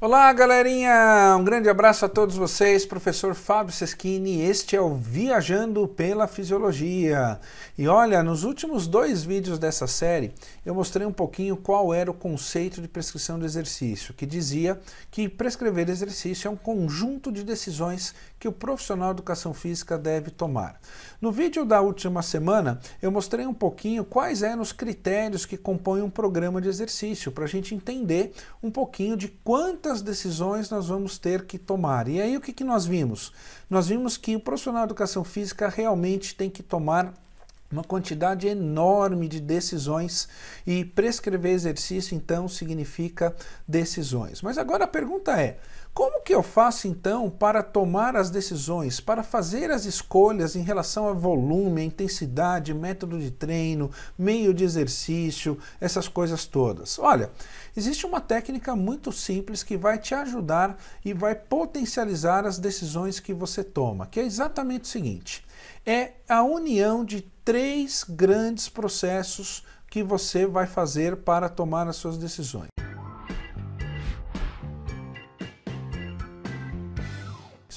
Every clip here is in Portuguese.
Olá, galerinha! Um grande abraço a todos vocês, professor Fábio Seschini. Este é o Viajando pela Fisiologia. E olha, nos últimos dois vídeos dessa série, eu mostrei um pouquinho qual era o conceito de prescrição de exercício, que dizia que prescrever exercício é um conjunto de decisões que o profissional de educação física deve tomar. No vídeo da última semana, eu mostrei um pouquinho quais eram os critérios que compõem um programa de exercício, para a gente entender um pouquinho de quantas certas decisões nós vamos ter que tomar. E aí o que, que nós vimos? Nós vimos que o profissional de educação física realmente tem que tomar uma quantidade enorme de decisões e prescrever exercício então significa decisões. Mas agora a pergunta é: como que eu faço então para tomar as decisões, para fazer as escolhas em relação a volume, intensidade, método de treino, meio de exercício, essas coisas todas? Olha, existe uma técnica muito simples que vai te ajudar e vai potencializar as decisões que você toma, que é exatamente o seguinte: é a união de três grandes processos que você vai fazer para tomar as suas decisões.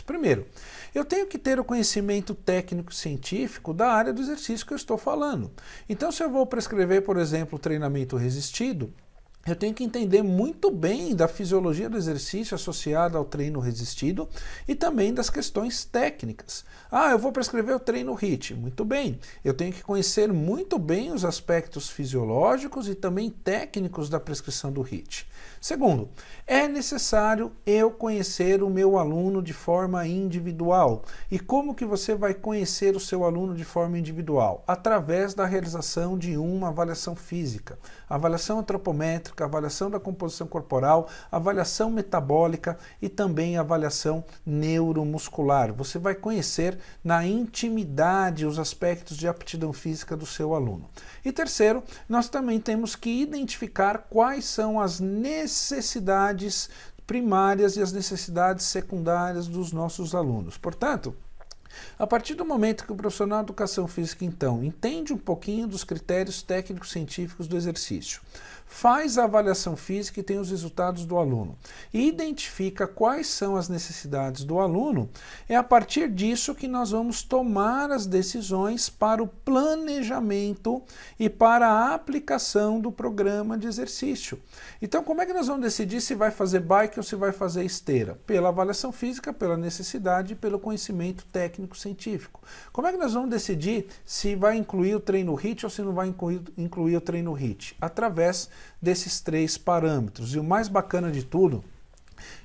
Primeiro, eu tenho que ter o conhecimento técnico-científico da área do exercício que eu estou falando. Então, se eu vou prescrever, por exemplo, treinamento resistido, eu tenho que entender muito bem da fisiologia do exercício associada ao treino resistido e também das questões técnicas. Ah, eu vou prescrever o treino hit, Muito bem. Eu tenho que conhecer muito bem os aspectos fisiológicos e também técnicos da prescrição do hit. Segundo, é necessário eu conhecer o meu aluno de forma individual. E como que você vai conhecer o seu aluno de forma individual? Através da realização de uma avaliação física, avaliação antropométrica avaliação da composição corporal, avaliação metabólica e também avaliação neuromuscular. Você vai conhecer na intimidade os aspectos de aptidão física do seu aluno. E terceiro, nós também temos que identificar quais são as necessidades primárias e as necessidades secundárias dos nossos alunos. Portanto, a partir do momento que o profissional de educação física, então, entende um pouquinho dos critérios técnicos científicos do exercício, faz a avaliação física e tem os resultados do aluno, e identifica quais são as necessidades do aluno, é a partir disso que nós vamos tomar as decisões para o planejamento e para a aplicação do programa de exercício. Então, como é que nós vamos decidir se vai fazer bike ou se vai fazer esteira? Pela avaliação física, pela necessidade e pelo conhecimento técnico técnico-científico. Como é que nós vamos decidir se vai incluir o treino HIT ou se não vai incluir, incluir o treino HIT? Através desses três parâmetros. E o mais bacana de tudo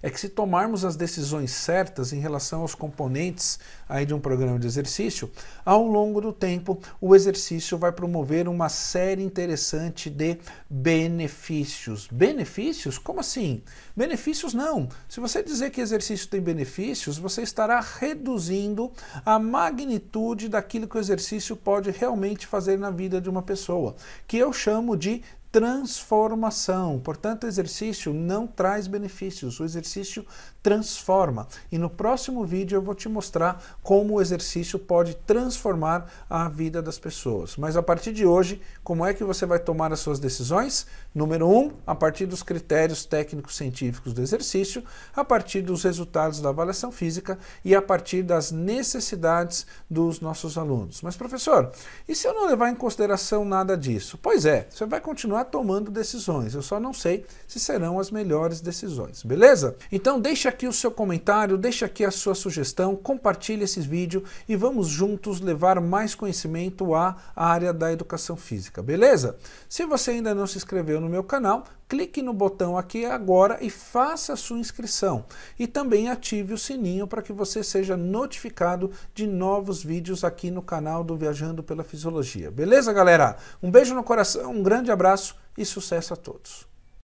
é que se tomarmos as decisões certas em relação aos componentes aí de um programa de exercício, ao longo do tempo o exercício vai promover uma série interessante de benefícios. Benefícios? Como assim? Benefícios não. Se você dizer que exercício tem benefícios, você estará reduzindo a magnitude daquilo que o exercício pode realmente fazer na vida de uma pessoa, que eu chamo de transformação. Portanto, o exercício não traz benefícios, o exercício transforma. E no próximo vídeo eu vou te mostrar como o exercício pode transformar a vida das pessoas. Mas a partir de hoje, como é que você vai tomar as suas decisões? Número um, a partir dos critérios técnicos científicos do exercício, a partir dos resultados da avaliação física e a partir das necessidades dos nossos alunos. Mas professor, e se eu não levar em consideração nada disso? Pois é, você vai continuar tomando decisões. Eu só não sei se serão as melhores decisões, beleza? Então deixa aqui o seu comentário, deixa aqui a sua sugestão, compartilhe esse vídeo e vamos juntos levar mais conhecimento à área da educação física, beleza? Se você ainda não se inscreveu no meu canal, clique no botão aqui agora e faça a sua inscrição. E também ative o sininho para que você seja notificado de novos vídeos aqui no canal do Viajando pela Fisiologia. Beleza, galera? Um beijo no coração, um grande abraço e sucesso a todos.